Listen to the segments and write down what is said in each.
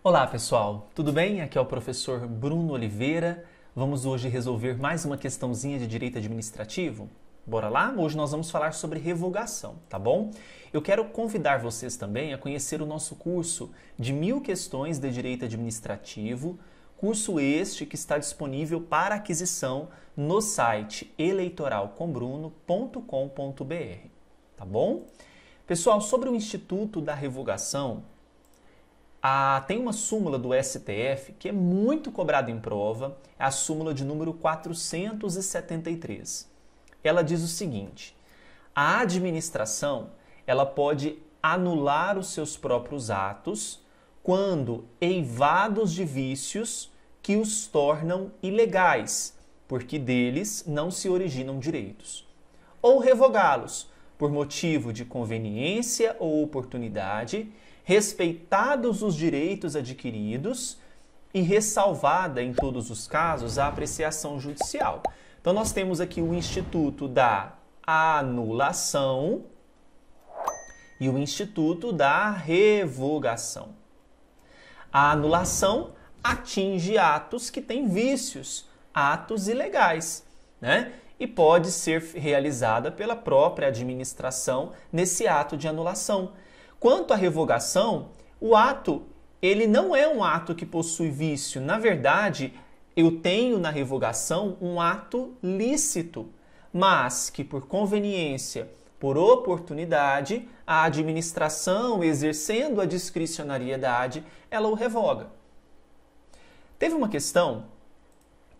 Olá pessoal, tudo bem? Aqui é o professor Bruno Oliveira. Vamos hoje resolver mais uma questãozinha de direito administrativo? Bora lá? Hoje nós vamos falar sobre revogação, tá bom? Eu quero convidar vocês também a conhecer o nosso curso de mil questões de direito administrativo, curso este que está disponível para aquisição no site eleitoralcombruno.com.br, tá bom? Pessoal, sobre o Instituto da Revogação, a, tem uma súmula do STF que é muito cobrada em prova, é a súmula de número 473. Ela diz o seguinte: a administração ela pode anular os seus próprios atos quando eivados de vícios que os tornam ilegais, porque deles não se originam direitos, ou revogá-los por motivo de conveniência ou oportunidade respeitados os direitos adquiridos e ressalvada, em todos os casos, a apreciação judicial. Então, nós temos aqui o instituto da anulação e o instituto da revogação. A anulação atinge atos que têm vícios, atos ilegais, né? E pode ser realizada pela própria administração nesse ato de anulação. Quanto à revogação, o ato ele não é um ato que possui vício. Na verdade, eu tenho na revogação um ato lícito, mas que por conveniência, por oportunidade, a administração, exercendo a discricionariedade, ela o revoga. Teve uma questão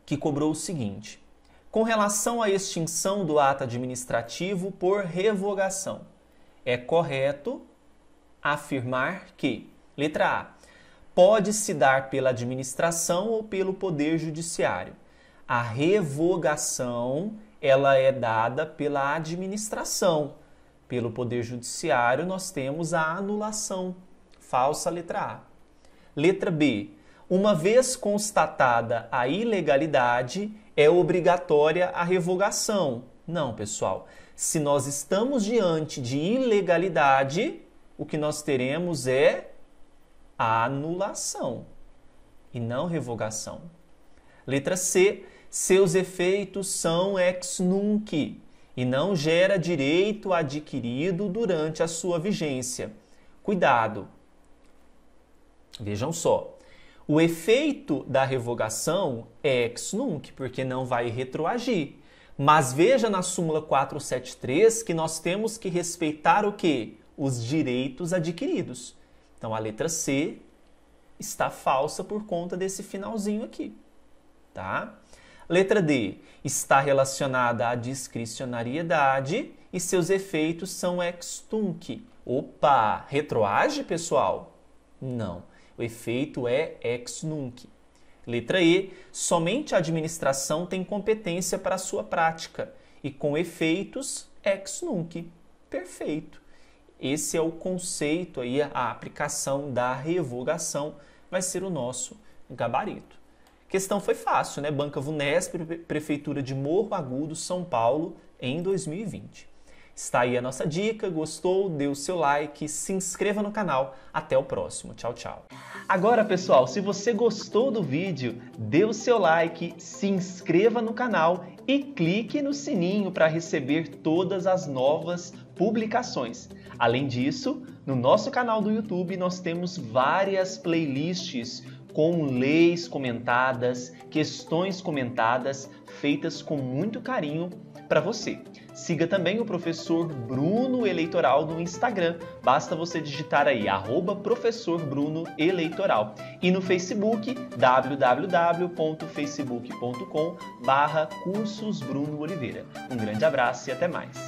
que cobrou o seguinte: com relação à extinção do ato administrativo por revogação, é correto afirmar que, letra A, pode-se dar pela administração ou pelo poder judiciário. A revogação, ela é dada pela administração. Pelo poder judiciário nós temos a anulação. Falsa letra A. Letra B. Uma vez constatada a ilegalidade, é obrigatória a revogação. Não, pessoal. Se nós estamos diante de ilegalidade, o que nós teremos é anulação e não revogação. Letra C, seus efeitos são ex nunc e não gera direito adquirido durante a sua vigência. Cuidado. Vejam só. O efeito da revogação é ex nunc, porque não vai retroagir. Mas veja na súmula 473 que nós temos que respeitar o que? os direitos adquiridos. Então a letra C está falsa por conta desse finalzinho aqui, tá? Letra D está relacionada à discricionariedade e seus efeitos são extunc. Opa, retroage, pessoal? Não, o efeito é ex nunc. Letra E, somente a administração tem competência para sua prática e com efeitos ex nunc. Perfeito. Esse é o conceito aí, a aplicação da revogação vai ser o nosso gabarito. Questão foi fácil, né? Banca Vunesp, Prefeitura de Morro Agudo, São Paulo, em 2020. Está aí a nossa dica. Gostou? Dê o seu like, se inscreva no canal. Até o próximo. Tchau, tchau. Agora, pessoal, se você gostou do vídeo, dê o seu like, se inscreva no canal e clique no sininho para receber todas as novas publicações. Além disso, no nosso canal do YouTube nós temos várias playlists com leis comentadas, questões comentadas, feitas com muito carinho para você. Siga também o professor Bruno Eleitoral no Instagram. Basta você digitar aí arroba professor Bruno Eleitoral. E no Facebook, www.facebook.com barra cursos Bruno Oliveira. Um grande abraço e até mais.